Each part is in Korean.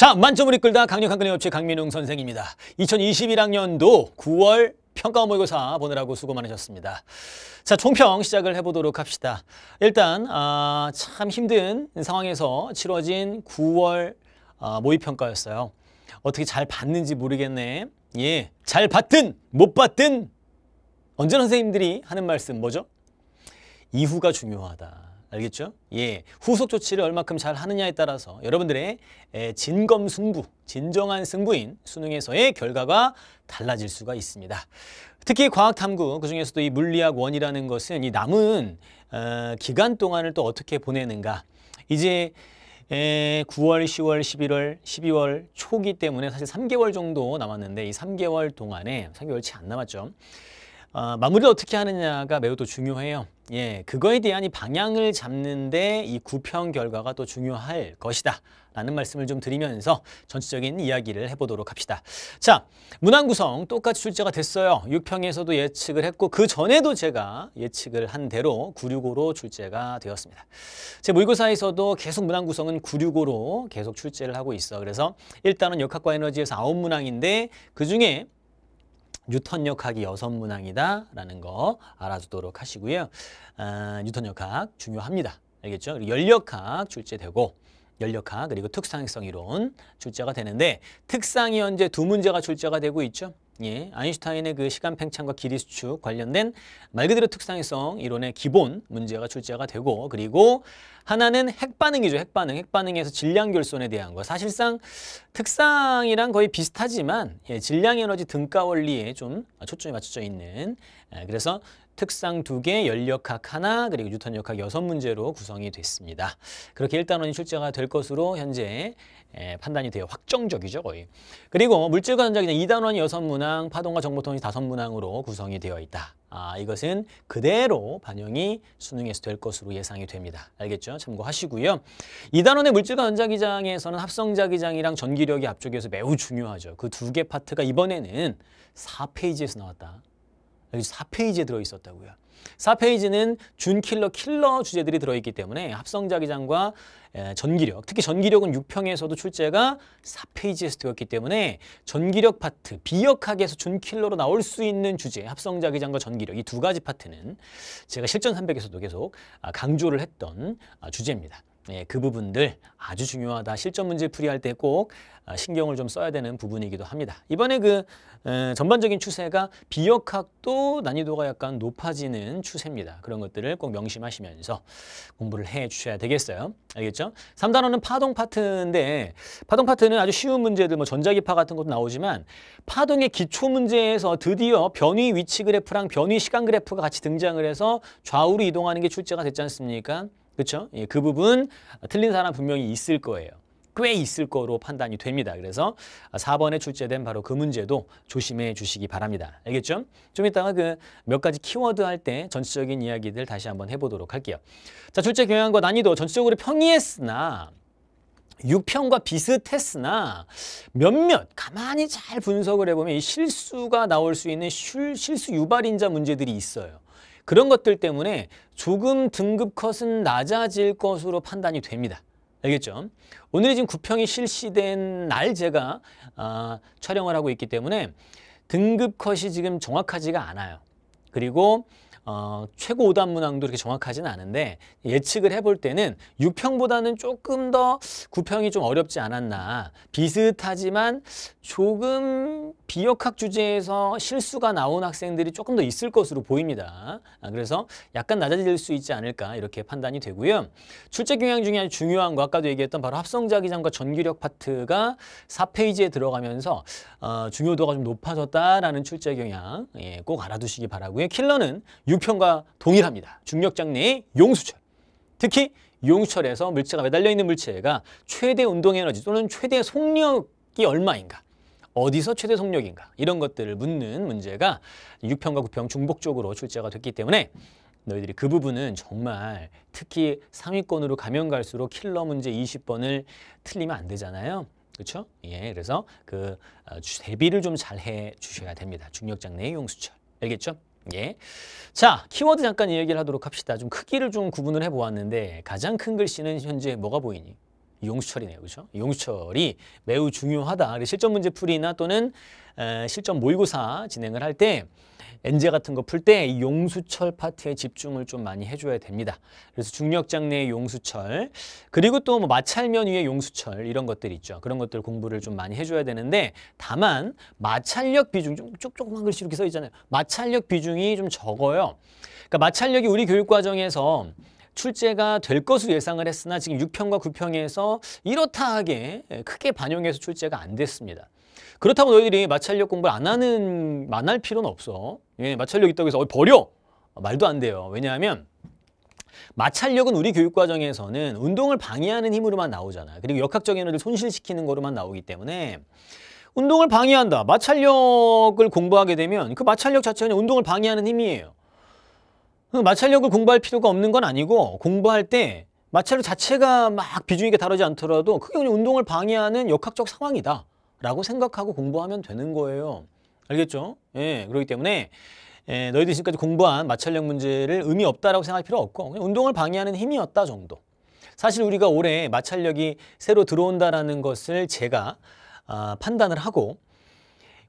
자, 만점을 이끌다 강력한 근의 업체 강민웅 선생입니다. 2021학년도 9월 평가 모의고사 보느라고 수고 많으셨습니다. 자, 총평 시작을 해보도록 합시다. 일단 아, 참 힘든 상황에서 치러진 9월 아, 모의평가였어요. 어떻게 잘 봤는지 모르겠네. 예, 잘 봤든 못 봤든 언제 선생님들이 하는 말씀 뭐죠? 이후가 중요하다. 알겠죠? 예, 후속 조치를 얼마큼 잘 하느냐에 따라서 여러분들의 진검승부, 진정한 승부인 수능에서의 결과가 달라질 수가 있습니다. 특히 과학탐구, 그중에서도 이 물리학 원이라는 것은 이 남은 어, 기간 동안을 또 어떻게 보내는가. 이제 에, 9월, 10월, 11월, 12월 초기 때문에 사실 3개월 정도 남았는데 이 3개월 동안에, 3개월 치안 남았죠. 어, 마무리를 어떻게 하느냐가 매우 또 중요해요. 예, 그거에 대한 이 방향을 잡는데 이 구평 결과가 또 중요할 것이다. 라는 말씀을 좀 드리면서 전체적인 이야기를 해보도록 합시다. 자, 문항구성 똑같이 출제가 됐어요. 6평에서도 예측을 했고 그 전에도 제가 예측을 한 대로 965로 출제가 되었습니다. 제 모의고사에서도 계속 문항구성은 965로 계속 출제를 하고 있어. 그래서 일단은 역학과 에너지에서 9 문항인데 그중에 뉴턴 역학이 여섯 문항이다라는 거 알아두도록 하시고요. 아, 뉴턴 역학 중요합니다. 알겠죠? 그리고 열역학 출제되고 열역학 그리고 특성성 이론 출제가 되는데 특상이 현재 두 문제가 출제가 되고 있죠. 예, 아인슈타인의 그 시간 팽창과 길이 수축 관련된 말 그대로 특성성 이론의 기본 문제가 출제가 되고 그리고 하나는 핵반응이죠. 핵반응. 핵반응에서 질량 결손에 대한 거. 사실상 특상이랑 거의 비슷하지만 예, 질량 에너지 등가 원리에 좀 초점이 맞춰져 있는 예, 그래서 특상 두개 연력학 하나, 그리고 뉴턴 역학 여섯 문제로 구성이 됐습니다. 그렇게 일단원이 출제가 될 것으로 현재 예, 판단이 되어 확정적이죠 거의. 그리고 뭐 물질과 전자기는 2단원이 6문항, 파동과 정보통이 5문항으로 구성이 되어 있다. 아, 이것은 그대로 반영이 수능에서 될 것으로 예상이 됩니다. 알겠죠? 참고하시고요. 2단원의 물질과 전자기장에서는 합성자기장이랑 전기력이 앞쪽에서 매우 중요하죠. 그 두 개 파트가 이번에는 4페이지에서 나왔다. 여기 4페이지에 들어있었다고요. 4페이지는 준킬러 킬러 주제들이 들어있기 때문에 합성자기장과 전기력, 특히 전기력은 6평에서도 출제가 4페이지에서 되었기 때문에 전기력 파트, 비역학에서 준킬러로 나올 수 있는 주제, 합성자기장과 전기력 이 두 가지 파트는 제가 실전 300에서도 계속 아, 강조를 했던 아, 주제입니다. 예, 그 부분들 아주 중요하다. 실전 문제 풀이할 때꼭 어, 신경을 좀 써야 되는 부분이기도 합니다. 이번에 그 에, 어, 전반적인 추세가 비역학도 난이도가 약간 높아지는 추세입니다. 그런 것들을 꼭 명심하시면서 공부를 해 주셔야 되겠어요. 알겠죠? 3단원은 파동 파트인데 파동 파트는 아주 쉬운 문제들 뭐 전자기파 같은 것도 나오지만 파동의 기초 문제에서 드디어 변위 위치 그래프랑 변위 시간 그래프가 같이 등장을 해서 좌우로 이동하는 게 출제가 됐지 않습니까? 그렇죠? 예, 그 부분 틀린 사람 분명히 있을 거예요. 꽤 있을 거로 판단이 됩니다. 그래서 4번에 출제된 바로 그 문제도 조심해 주시기 바랍니다. 알겠죠? 좀 이따가 그 몇 가지 키워드 할 때 전체적인 이야기들 다시 한번 해보도록 할게요. 자, 출제 경향과 난이도 전체적으로 평이했으나 6평과 비슷했으나 몇몇 가만히 잘 분석을 해보면 이 실수가 나올 수 있는 실, 수 유발인자 문제들이 있어요. 그런 것들 때문에 조금 등급 컷은 낮아질 것으로 판단이 됩니다. 알겠죠? 오늘이 지금 구평이 실시된 날 제가 아, 촬영을 하고 있기 때문에 등급 컷이 지금 정확하지가 않아요. 그리고 어, 최고 오답 문항도 이렇게 정확하지는 않은데 예측을 해볼 때는 6평보다는 조금 더 9평이 좀 어렵지 않았나 비슷하지만 조금 비역학 주제에서 실수가 나온 학생들이 조금 더 있을 것으로 보입니다. 아, 그래서 약간 낮아질 수 있지 않을까 이렇게 판단이 되고요. 출제 경향 중에 중요한 거 아까도 얘기했던 바로 합성자 기장과 전기력 파트가 4페이지에 들어가면서 어, 중요도가 좀 높아졌다라는 출제 경향 예, 꼭 알아두시기 바라고요. 킬러는 6편과 동일합니다. 중력장 내의 용수철. 특히 용철에서 수 물체가 매달려 있는 물체가 최대 운동 에너지 또는 최대 속력이 얼마인가 어디서 최대 속력인가 이런 것들을 묻는 문제가 6평과 9평 중복적으로 출제가 됐기 때문에 너희들이 그 부분은 정말 특히 상위권으로 가면 갈수록 킬러 문제 20번을 틀리면 안 되잖아요. 그렇죠? 예, 그래서 그 어, 대비를 좀 잘 해 주셔야 됩니다. 중력장내 용수철. 알겠죠? 예. 자, 키워드 잠깐 이야기를 하도록 합시다. 좀 크기를 좀 구분을 해보았는데 가장 큰 글씨는 현재 뭐가 보이니? 용수철이네요. 그렇죠? 용수철이 매우 중요하다. 실전 문제 풀이나 또는 실전 모의고사 진행을 할 때 엔제 같은 거 풀 때 용수철 파트에 집중을 좀 많이 해줘야 됩니다. 그래서 중력장 내 용수철 그리고 또뭐 마찰면 위에 용수철 이런 것들 있죠. 그런 것들 공부를 좀 많이 해줘야 되는데 다만 마찰력 비중 좀 쪽쪽만 글씨 이렇게 써 있잖아요. 마찰력 비중이 좀 적어요. 그러니까 마찰력이 우리 교육 과정에서 출제가 될 것으로 예상을 했으나 지금 6평과 9평에서 이렇다 하게 크게 반영해서 출제가 안 됐습니다. 그렇다고 너희들이 마찰력 공부를 안 하는 만할 필요는 없어. 예, 마찰력 있다고 해서 버려! 말도 안 돼요. 왜냐하면 마찰력은 우리 교육 과정에서는 운동을 방해하는 힘으로만 나오잖아. 그리고 역학적 에너지를 손실시키는 거로만 나오기 때문에 운동을 방해한다. 마찰력을 공부하게 되면 그 마찰력 자체는 운동을 방해하는 힘이에요. 마찰력을 공부할 필요가 없는 건 아니고 공부할 때 마찰력 자체가 막 비중 있게 다루지 않더라도 그게 그냥 운동을 방해하는 역학적 상황이다 라고 생각하고 공부하면 되는 거예요 알겠죠? 예, 그렇기 때문에 예, 너희들이 지금까지 공부한 마찰력 문제를 의미 없다라고 생각할 필요 없고 그냥 운동을 방해하는 힘이었다 정도 사실 우리가 올해 마찰력이 새로 들어온다라는 것을 제가 아, 판단을 하고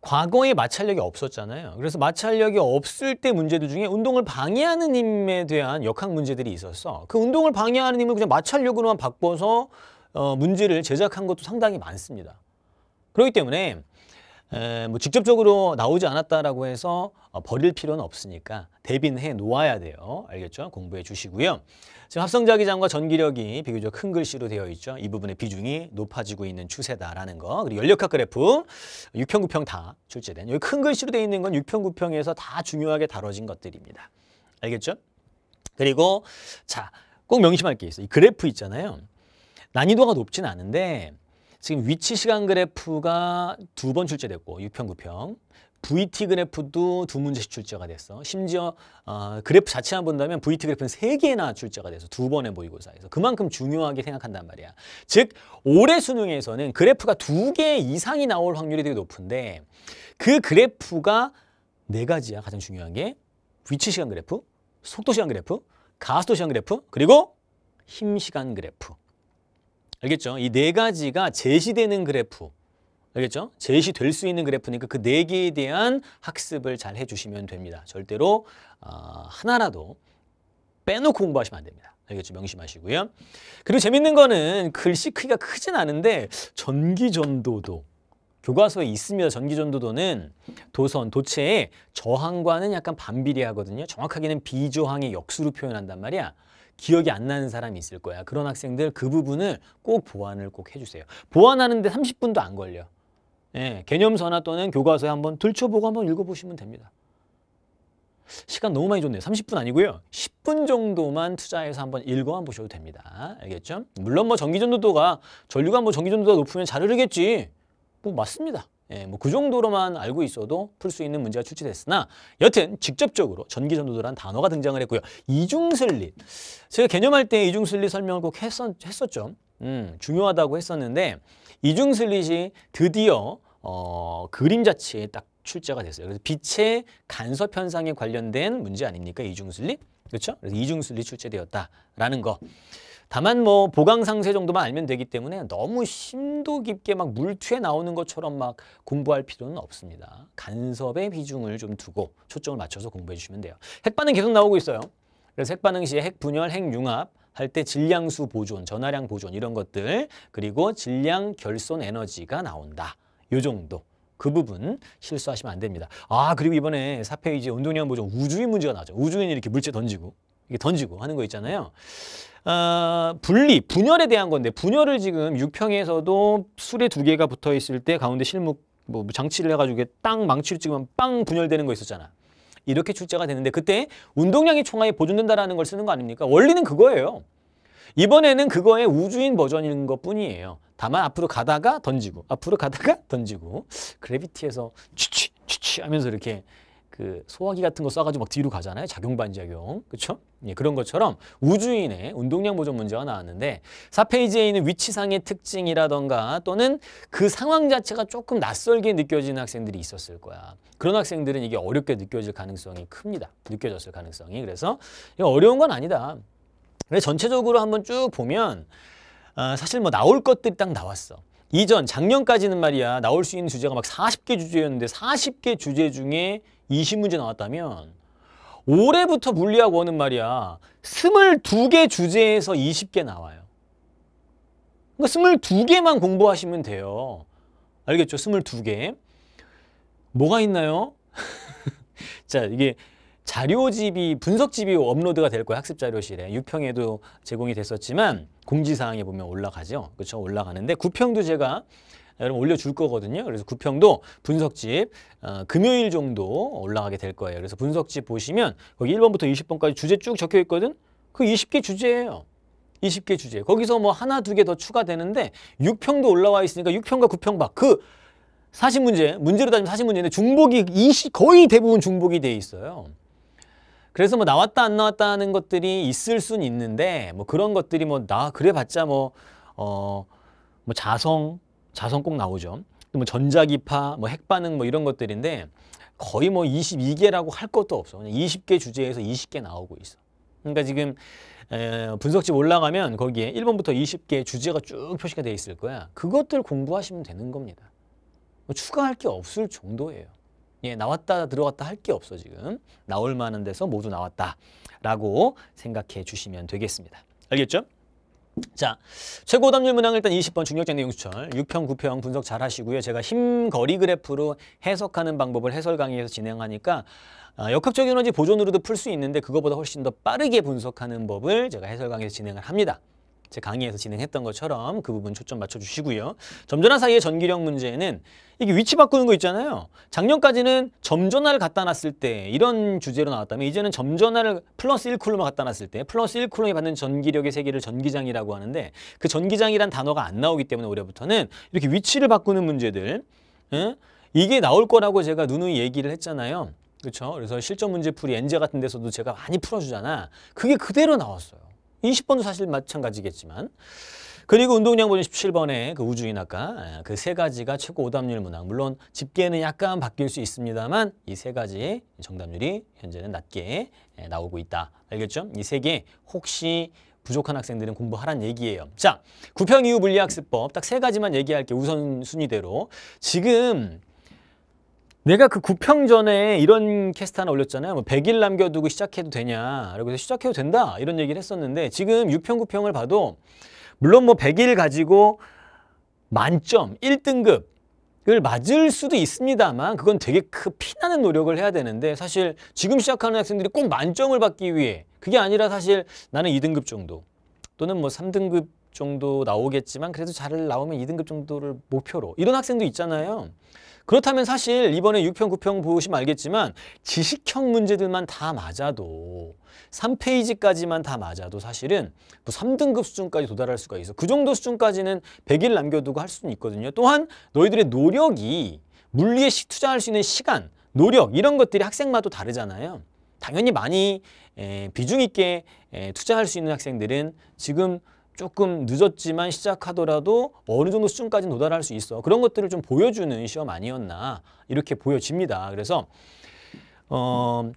과거에 마찰력이 없었잖아요. 그래서 마찰력이 없을 때 문제들 중에 운동을 방해하는 힘에 대한 역학 문제들이 있었어. 그 운동을 방해하는 힘을 그냥 마찰력으로만 바꿔서 어, 문제를 제작한 것도 상당히 많습니다. 그렇기 때문에 에, 뭐 직접적으로 나오지 않았다라고 해서 어, 버릴 필요는 없으니까 대비는 해 놓아야 돼요. 알겠죠? 공부해 주시고요. 지금 합성자기장과 전기력이 비교적 큰 글씨로 되어 있죠. 이 부분의 비중이 높아지고 있는 추세다라는 거. 그리고 연력학 그래프 6평, 9평 다 출제된. 여기 큰 글씨로 되어 있는 건 6평, 9평에서 다 중요하게 다뤄진 것들입니다. 알겠죠? 그리고 자, 꼭 명심할 게 있어요. 이 그래프 있잖아요. 난이도가 높진 않은데 지금 위치 시간 그래프가 두 번 출제됐고 6편, 9편 VT 그래프도 두 문제씩 출제가 됐어. 심지어 어, 그래프 자체만 본다면 VT 그래프는 세 개나 출제가 돼서 두 번의 모의고사에서 그만큼 중요하게 생각한단 말이야. 즉 올해 수능에서는 그래프가 두 개 이상이 나올 확률이 되게 높은데 그 그래프가 네 가지야 가장 중요한 게 위치 시간 그래프, 속도 시간 그래프, 가속도 시간 그래프, 그리고 힘 시간 그래프. 알겠죠? 이 네 가지가 제시되는 그래프. 알겠죠? 제시될 수 있는 그래프니까 그 네 개에 대한 학습을 잘 해주시면 됩니다. 절대로 어, 하나라도 빼놓고 공부하시면 안 됩니다. 알겠죠? 명심하시고요. 그리고 재밌는 거는 글씨 크기가 크진 않은데 전기전도도 교과서에 있습니다. 전기전도도는 도선, 도체의 저항과는 약간 반비례하거든요. 정확하게는 비저항의 역수로 표현한단 말이야. 기억이 안 나는 사람이 있을 거야. 그런 학생들 그 부분을 꼭 보완을 꼭 해주세요. 보완하는데 30분도 안 걸려. 예, 개념서나 또는 교과서에 한번 들춰보고 한번 읽어보시면 됩니다. 시간 너무 많이 줬네요. 30분 아니고요. 10분 정도만 투자해서 한번 읽어 보셔도 됩니다. 알겠죠? 물론 뭐 전기전도도가 전류가 뭐 전기전도도가 높으면 잘 흐르겠지. 뭐 맞습니다. 예, 뭐 그 정도로만 알고 있어도 풀 수 있는 문제가 출제됐으나 여튼 직접적으로 전기전도도란 단어가 등장을 했고요. 이중슬릿. 제가 개념할 때 이중슬릿 설명을 꼭 했었, 했었죠. 음, 중요하다고 했었는데 이중슬릿이 드디어 어, 그림 자체에 딱 출제가 됐어요. 그래서 빛의 간섭 현상에 관련된 문제 아닙니까? 이중슬릿. 그렇죠? 그래서 이중슬릿 출제되었다라는 거. 다만 뭐 보강 상세 정도만 알면 되기 때문에 너무 심도 깊게 막 물투에 나오는 것처럼 막 공부할 필요는 없습니다. 간섭의 비중을 좀 두고 초점을 맞춰서 공부해 주시면 돼요. 핵반응 계속 나오고 있어요. 그래서 핵반응 시에 핵분열, 핵융합, 할 때 질량수 보존, 전하량 보존 이런 것들 그리고 질량 결손 에너지가 나온다. 요 정도. 그 부분 실수하시면 안 됩니다. 아 그리고 이번에 4페이지 운동량 보존 우주인 문제가 나죠. 우주인이 이렇게 물체 던지고 이게 던지고 하는 거 있잖아요. 어, 분리, 분열에 대한 건데 분열을 지금 육평에서도 술에 두 개가 붙어 있을 때 가운데 실묵 뭐 장치를 해가지고 땅 망치를 찍으면 빵 분열되는 거 있었잖아. 이렇게 출제가 되는데 그때 운동량이 총아에 보존된다라는 걸 쓰는 거 아닙니까? 원리는 그거예요. 이번에는 그거의 우주인 버전인 것 뿐이에요. 다만 앞으로 가다가 던지고 앞으로 가다가 던지고 그래비티에서 취취 취취 하면서 이렇게 그 소화기 같은 거써가지고막 뒤로 가잖아요. 작용 반작용. 그렇죠? 예, 그런 것처럼 우주인의 운동량 보존 문제가 나왔는데 4페이지에 있는 위치상의 특징이라던가 또는 그 상황 자체가 조금 낯설게 느껴지는 학생들이 있었을 거야. 그런 학생들은 이게 어렵게 느껴질 가능성이 큽니다. 느껴졌을 가능성이. 그래서 이거 어려운 건 아니다. 근데 전체적으로 한번 쭉 보면 어, 사실 뭐 나올 것들이 딱 나왔어. 이전 작년까지는 말이야 나올 수 있는 주제가 막 40개 주제였는데 40개 주제 중에 20문제 나왔다면 올해부터 물리학 원은 말이야 22개 주제에서 20개 나와요. 그러니까 22개만 공부하시면 돼요. 알겠죠? 22개. 뭐가 있나요? 자 이게 자료집이 분석집이 업로드가 될 거예요. 학습 자료실에. 6평에도 제공이 됐었지만 공지사항에 보면 올라가죠. 그렇죠? 올라가는데 9평도 제가 여러분 올려줄 거거든요. 그래서 9평도 분석집 어, 금요일 정도 올라가게 될 거예요. 그래서 분석집 보시면 거기 1번부터 20번까지 주제 쭉 적혀 있거든. 그 20개 주제예요. 20개 주제. 거기서 뭐 하나 두 개 더 추가되는데 6평도 올라와 있으니까 6평과 9평 밖그 40문제, 문제로 따지면 40문제인데 중복이 20, 거의 대부분 중복이 돼 있어요. 그래서 뭐 나왔다 안 나왔다는 하 것들이 있을 순 있는데 뭐 그런 것들이 뭐 나 그래봤자 뭐 어 뭐 자성 자성 꼭 나오죠. 또 뭐 전자기파 뭐 핵반응 뭐 이런 것들인데 거의 뭐 22개라고 할 것도 없어. 그냥 20개 주제에서 20개 나오고 있어. 그러니까 지금 에, 분석집 올라가면 거기에 1번부터 20개 주제가 쭉 표시가 돼 있을 거야. 그것들 공부하시면 되는 겁니다. 뭐 추가할 게 없을 정도예요. 예, 나왔다 들어갔다 할 게 없어 지금. 나올 만한 데서 모두 나왔다라고 생각해 주시면 되겠습니다. 알겠죠? 자, 최고 답률 문항 일단 20번 중력장 내용 수철 6평, 9평 분석 잘 하시고요. 제가 힘 거리 그래프로 해석하는 방법을 해설 강의에서 진행하니까 어, 역학적 에너지 보존으로도 풀 수 있는데 그거보다 훨씬 더 빠르게 분석하는 법을 제가 해설 강의에서 진행을 합니다. 제 강의에서 진행했던 것처럼 그 부분 초점 맞춰주시고요. 점전화 사이의 전기력 문제는 이게 위치 바꾸는 거 있잖아요. 작년까지는 점전화를 갖다 놨을 때 이런 주제로 나왔다면 이제는 점전화를 플러스 1쿨로만 갖다 놨을 때 플러스 1쿨로이 받는 전기력의 세계를 전기장이라고 하는데 그 전기장이란 단어가 안 나오기 때문에 올해부터는 이렇게 위치를 바꾸는 문제들 응? 이게 나올 거라고 제가 누누이 얘기를 했잖아요. 그렇죠? 그래서 실전 문제풀이 엔제 같은 데서도 제가 많이 풀어주잖아. 그게 그대로 나왔어요. 20번도 사실 마찬가지겠지만 그리고 운동량 보면 17번에 그 우주인 아까 예, 그세 가지가 최고 오답률 문항 물론 집계는 약간 바뀔 수 있습니다만 이 세 가지 정답률이 현재는 낮게 예, 나오고 있다. 알겠죠? 이 세 개 혹시 부족한 학생들은 공부하란 얘기예요. 자, 구평 이후 물리학습법 딱 세 가지만 얘기할게 우선순위대로. 지금 내가 그 구평 전에 이런 캐스트 하나 올렸잖아요. 뭐 100일 남겨두고 시작해도 되냐. 라고 해서 시작해도 된다. 이런 얘기를 했었는데 지금 6평, 9평을 봐도 물론 뭐 100일 가지고 만점, 1등급 을 맞을 수도 있습니다만 그건 되게 그 피나는 노력을 해야 되는데 사실 지금 시작하는 학생들이 꼭 만점을 받기 위해 그게 아니라 사실 나는 2등급 정도 또는 뭐 3등급 정도 나오겠지만 그래도 잘 나오면 2등급 정도를 목표로 이런 학생도 있잖아요. 그렇다면 사실 이번에 6평, 9평 보시면 알겠지만 지식형 문제들만 다 맞아도 3페이지까지만 다 맞아도 사실은 3등급 뭐 수준까지 도달할 수가 있어. 그 정도 수준까지는 100일 남겨두고 할 수는 있거든요. 또한 너희들의 노력이 물리에 투자할 수 있는 시간, 노력 이런 것들이 학생마다 다르잖아요. 당연히 많이 에, 비중 있게 에, 투자할 수 있는 학생들은 지금 조금 늦었지만 시작하더라도 어느 정도 수준까지는 도달할 수 있어. 그런 것들을 좀 보여주는 시험 아니었나 이렇게 보여집니다. 그래서 어,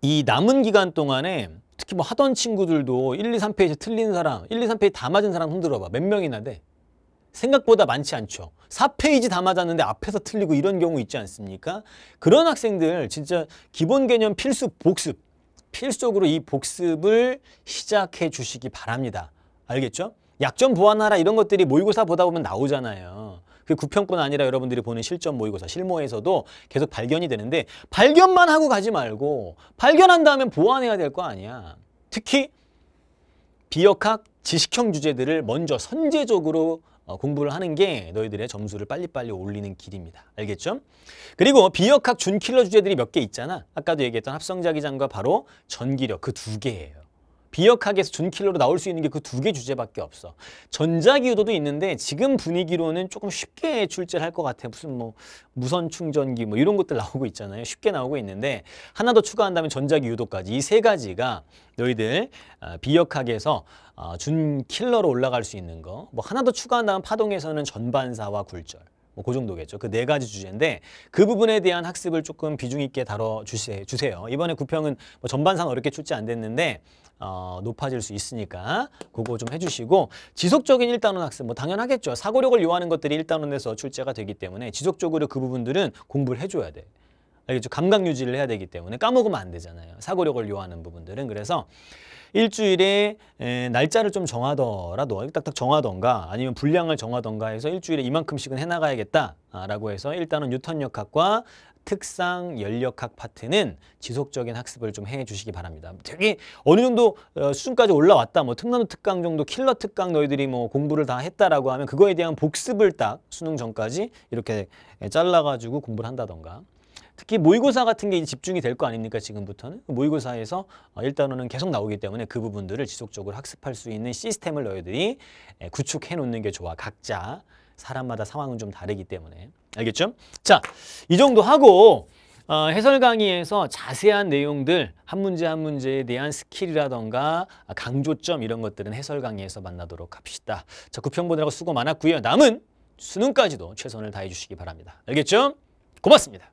이 남은 기간 동안에 특히 뭐 하던 친구들도 1, 2, 3페이지 틀린 사람, 1, 2, 3페이지 다 맞은 사람 흔들어봐. 몇 명이나 돼? 생각보다 많지 않죠. 4페이지 다 맞았는데 앞에서 틀리고 이런 경우 있지 않습니까? 그런 학생들 진짜 기본 개념 필수 복습, 필수적으로 이 복습을 시작해 주시기 바랍니다. 알겠죠? 약점 보완하라 이런 것들이 모의고사 보다 보면 나오잖아요. 그구평권 아니라 여러분들이 보는 실전 모의고사, 실무에서도 계속 발견이 되는데 발견만 하고 가지 말고 발견한 다음에 보완해야 될 거 아니야. 특히 비역학, 지식형 주제들을 먼저 선제적으로 어, 공부를 하는 게 너희들의 점수를 빨리빨리 올리는 길입니다. 알겠죠? 그리고 비역학 준킬러 주제들이 몇 개 있잖아. 아까도 얘기했던 합성자기장과 바로 전기력 그 두 개예요. 비역학에서 준킬러로 나올 수 있는 게 그 두 개 주제밖에 없어. 전자기유도도 있는데 지금 분위기로는 조금 쉽게 출제를 할 것 같아. 무슨 뭐 무선 충전기 뭐 이런 것들 나오고 있잖아요. 쉽게 나오고 있는데 하나 더 추가한다면 전자기유도까지이 세 가지가 너희들 비역학에서 어, 준킬러로 어, 올라갈 수 있는 거. 뭐 하나 더 추가한다면 파동에서는 전반사와 굴절. 뭐 그 정도겠죠. 그 네 가지 주제인데 그 부분에 대한 학습을 조금 비중 있게 다뤄주세요. 이번에 구평은 뭐 전반상 어렵게 출제 안 됐는데 어, 높아질 수 있으니까 그거 좀 해주시고 지속적인 일단원 학습 뭐 당연하겠죠. 사고력을 요하는 것들이 일단원에서 출제가 되기 때문에 지속적으로 그 부분들은 공부를 해줘야 돼. 알겠죠? 감각 유지를 해야 되기 때문에 까먹으면 안 되잖아요. 사고력을 요하는 부분들은 그래서 일주일에 에, 날짜를 좀 정하더라도 딱딱 정하던가 아니면 분량을 정하던가 해서 일주일에 이만큼씩은 해나가야겠다라고 해서 일단은 뉴턴 역학과 특상 연력학 파트는 지속적인 학습을 좀 해 주시기 바랍니다. 되게 어느 정도 어, 수준까지 올라왔다. 뭐 특난도 특강 정도 킬러 특강 너희들이 뭐 공부를 다 했다라고 하면 그거에 대한 복습을 딱 수능 전까지 이렇게 예, 잘라가지고 공부를 한다던가 특히 모의고사 같은 게 집중이 될 거 아닙니까 지금부터는 그 모의고사에서 어, 일단원은 계속 나오기 때문에 그 부분들을 지속적으로 학습할 수 있는 시스템을 너희들이 예, 구축해 놓는 게 좋아 각자 사람마다 상황은 좀 다르기 때문에 알겠죠? 자, 이 정도 하고 어, 해설 강의에서 자세한 내용들 한 문제 한 문제에 대한 스킬이라던가 아, 강조점 이런 것들은 해설 강의에서 만나도록 합시다. 자, 구평 보느라고 수고 많았고요. 남은 수능까지도 최선을 다해 주시기 바랍니다. 알겠죠? 고맙습니다.